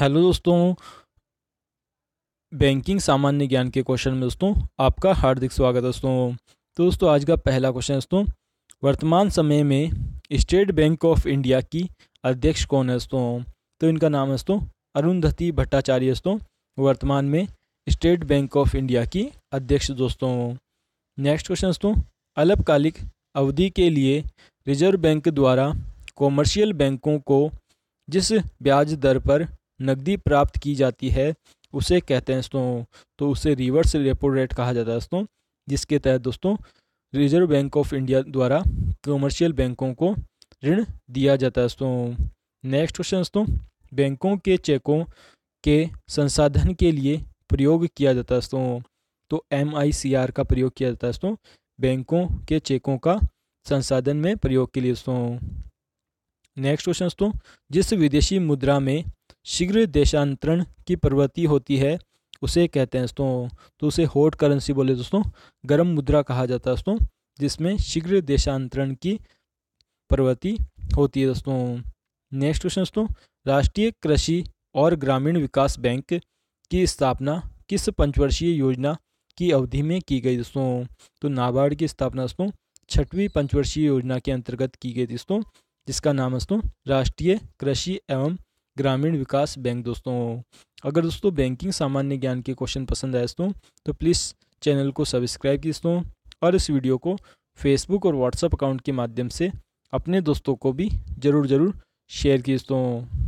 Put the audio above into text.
hello दोस्तों banking सामान्य ज्ञान के क्वेश्चन में दोस्तों आपका हार्दिक स्वागत है दोस्तों तो दोस्तों आज का पहला क्वेश्चन दोस्तों वर्तमान समय में स्टेट बैंक ऑफ इंडिया की अध्यक्ष कौन है दोस्तों तो इनका नाम है दोस्तों अरुंधति भट्टाचार्य दोस्तों वर्तमान में स्टेट बैंक ऑफ इंडिया की अध्यक्ष दोस्तों नेक्स्ट क्वेश्चन दोस्तों अल्पकालिक अवधि के लिए रिजर्व बैंक द्वारा कॉमर्शियल बैंकों को जिस ब्याज दर पर नकदी प्राप्त की जाती है उसे कहते हैं दोस्तों तो उसे रिवर्स रेपो रेट कहा जाता है दोस्तों जिसके तहत दोस्तों रिजर्व बैंक ऑफ इंडिया द्वारा कमर्शियल बैंकों को ऋण दिया जाता है दोस्तों नेक्स्ट क्वेश्चन दोस्तों बैंकों के चेकों के संसाधन के लिए प्रयोग किया जाता है दोस्तों तो एम का प्रयोग किया जाता है दोस्तों बैंकों के चेकों का संसाधन में प्रयोग के लिए दोस्तों नेक्स्ट क्वेश्चन दोस्तों जिस विदेशी मुद्रा में शीघ्र देशांतरण की प्रवृत्ति होती है उसे कहते हैं दोस्तों तो उसे होट करेंसी बोले दोस्तों गर्म मुद्रा कहा जाता है दोस्तों जिसमें शीघ्र देशांतरण की प्रवृत्ति होती है दोस्तों नेक्स्ट क्वेश्चन दोस्तों राष्ट्रीय कृषि और ग्रामीण विकास बैंक की स्थापना किस पंचवर्षीय योजना की अवधि में की गई दोस्तों तो नाबार्ड की स्थापना दोस्तों छठवीं पंचवर्षीय योजना के अंतर्गत की गई दोस्तों जिसका नाम दोस्तों राष्ट्रीय कृषि एवं ग्रामीण विकास बैंक दोस्तों अगर दोस्तों बैंकिंग सामान्य ज्ञान के क्वेश्चन पसंद आए दोस्तों तो प्लीज़ चैनल को सब्सक्राइब की दोस्तों और इस वीडियो को फेसबुक और व्हाट्सएप अकाउंट के माध्यम से अपने दोस्तों को भी ज़रूर ज़रूर शेयर की दोस्तों